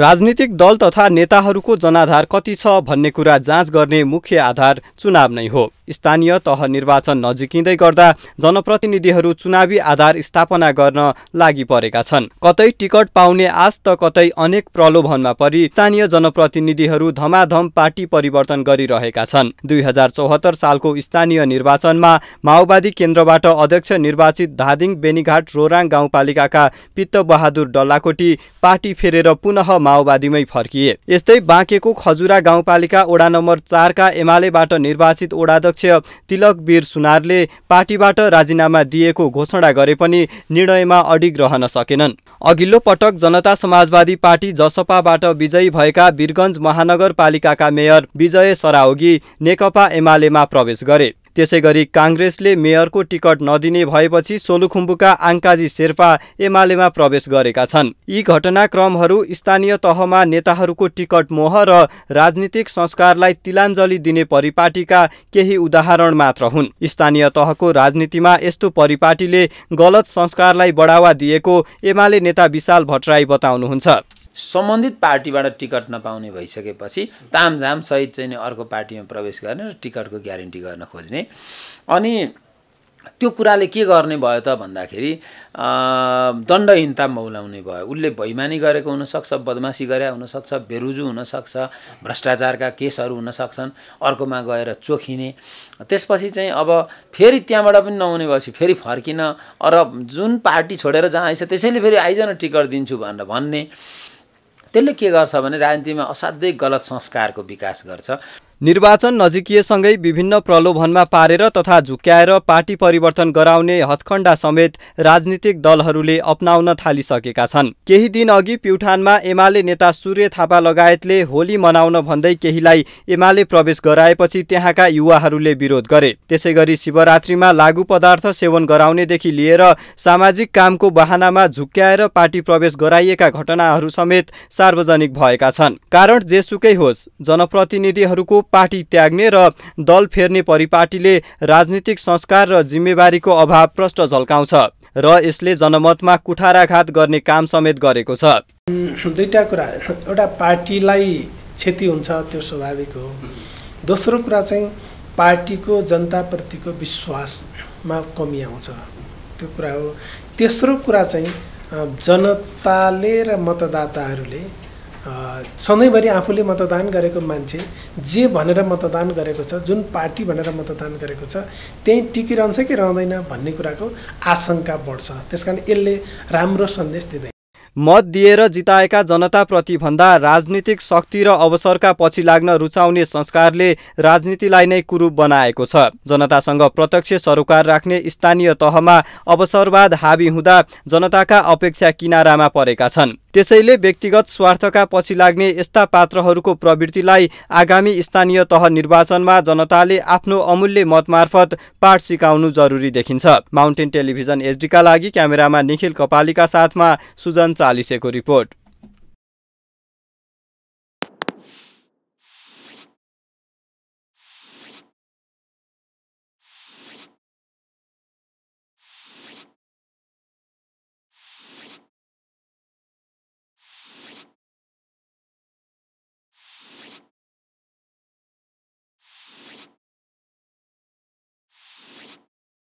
राजनीतिक दल तथा नेताहरूको जनाधार कति छ भन्ने कुरा जाँच गर्ने मुख्य आधार चुनाव नै हो स्थानीय तह निर्वाचन नजिकिँदै गर्दा जनप्रतिनिधिहरू चुनावी आधार स्थापना गर्न लागि परेका छन् कतै टिकट पाउने आश त कतै अनेक प्रलोभनमा परि स्थानीय जनप्रतिनिधिहरू धमाधम पार्टी परिवर्तन गरिरहेका छन् दुई हजार चौहत्तर सालको स्थानीय निर्वाचनमा माओवादी केन्द्रबाट अध्यक्ष निर्वाचित धादिङ बेनीघाट रोराङ गाउँपालिकाका पित्तबहादुर डल्लाकोटी पार्टी फेरेर पुनः माओवादीमै फर्किए यस्तै बाँकेको खजुरा गाउँपालिका वडा नम्बर चारका एमालेबाट निर्वाचित ओडाध्यक्ष तिलक वीर सुनारले पार्टीबाट राजीनामा दिएको घोषणा गरे पनि निर्णयमा अडिग रहन सकेनन् अघिल्लो पटक जनता समाजवादी पार्टी जसपाबाट विजयी भएका वीरगञ्ज महानगरपालिकाका मेयर विजय सराउगी नेकपा एमालेमा प्रवेश गरे त्यसै गरी काङ्ग्रेसले मेयरको टिकट नदिने भएपछि सोलुखुम्बुका आङ्काजी शेर्पा एमालेमा प्रवेश गरेका छन् यी घटनाक्रमहरू स्थानीय तहमा नेताहरूको टिकट मोह र राजनीतिक संस्कारलाई तिलाञ्जली दिने परिपाटीका केही उदाहरण मात्र हुन् स्थानीय तहको राजनीतिमा यस्तो परिपाटीले गलत संस्कारलाई बढावा दिएको एमाले नेता विशाल भट्टराई बताउनुहुन्छ सम्बन्धित पार्टीबाट टिकट नपाउने भइसकेपछि तामझाम सहित चाहिँ नि अर्को पार्टीमा प्रवेश गर्ने र टिकटको ग्यारेन्टी गर्न खोज्ने अनि त्यो कुराले के गर्ने भयो त भन्दाखेरि दण्डहीनता मौलाउने भयो उसले भैमानी गरेको हुनसक्छ बदमासी गरे हुनसक्छ बेरुजु हुनसक्छ भ्रष्टाचारका केसहरू हुनसक्छन् अर्कोमा गएर चोखिने त्यसपछि चाहिँ अब फेरि त्यहाँबाट पनि नहुने भएपछि फेरि फर्किन र जुन पार्टी छोडेर जहाँ त्यसैले फेरि आइजन टिकट दिन्छु भनेर भन्ने त्यसले के गर्छ भने राजनीतिमा असाध्यै गलत संस्कारको विकास गर्छ निर्वाचन नजिकिएसँगै विभिन्न प्रलोभनमा पारेर तथा झुक्क्याएर पार्टी परिवर्तन गराउने हथखण्डा समेत राजनीतिक दलहरूले अपनाउन थालिसकेका छन् केही दिन अघि प्युठानमा एमाले नेता सूर्य थापा लगायतले होली मनाउन भन्दै केहीलाई एमाले प्रवेश गराएपछि त्यहाँका युवाहरूले विरोध गरे त्यसै गरी शिवरात्रिमा लागु पदार्थ सेवन गराउनेदेखि लिएर सामाजिक कामको बहानामा झुक्क्याएर पार्टी प्रवेश गराइएका घटनाहरू समेत सार्वजनिक भएका छन् कारण जेसुकै होस् जनप्रतिनिधिहरूको पार्टी त्याग्ने र दल फेर्ने परिपाटीले राजनीतिक संस्कार र जिम्मेवारीको अभाव प्रष्ट झल्काउँछ र यसले जनमतमा कुठाराघात गर्ने काम समेत गरेको छ दुईवटा कुरा एउटा पार्टीलाई क्षति हुन्छ त्यो स्वाभाविक हो दोस्रो कुरा चाहिँ पार्टीको जनताप्रतिको विश्वासमा कमी आउँछ त्यो कुरा हो तेस्रो कुरा चाहिँ जनताले र मतदाताहरूले सधैँभरि आफूले मतदान गरेको मान्छे जे भनेर मतदान गरेको छ जुन पार्टी भनेर मतदान गरेको छ त्यहीँ टिकिरहन्छ कि रहँदैन भन्ने कुराको आशंका बढ्छ त्यसकारण यसले राम्रो सन्देश दिँदैन मत दिएर जिताएका जनताप्रतिभन्दा राजनीतिक शक्ति र अवसरका पछि लाग्न रुचाउने संस्कारले राजनीतिलाई नै कुरूप बनाएको छ जनतासँग प्रत्यक्ष सरोकार राख्ने स्थानीय तहमा अवसरवाद हावी हुँदा जनताका अपेक्षा किनारामा परेका छन् त्यसैले व्यक्तिगत स्वार्थका पछि लाग्ने यस्ता पात्रहरूको प्रवृत्तिलाई आगामी स्थानीय तह निर्वाचनमा जनताले आफ्नो अमूल्य मतमार्फत पाठ सिकाउनु जरुरी देखिन्छ माउन्टेन टेलिभिजन एचडीका लागि क्यामेरामा निखिल कपालीका साथमा सुजन चालिसेको रिपोर्ट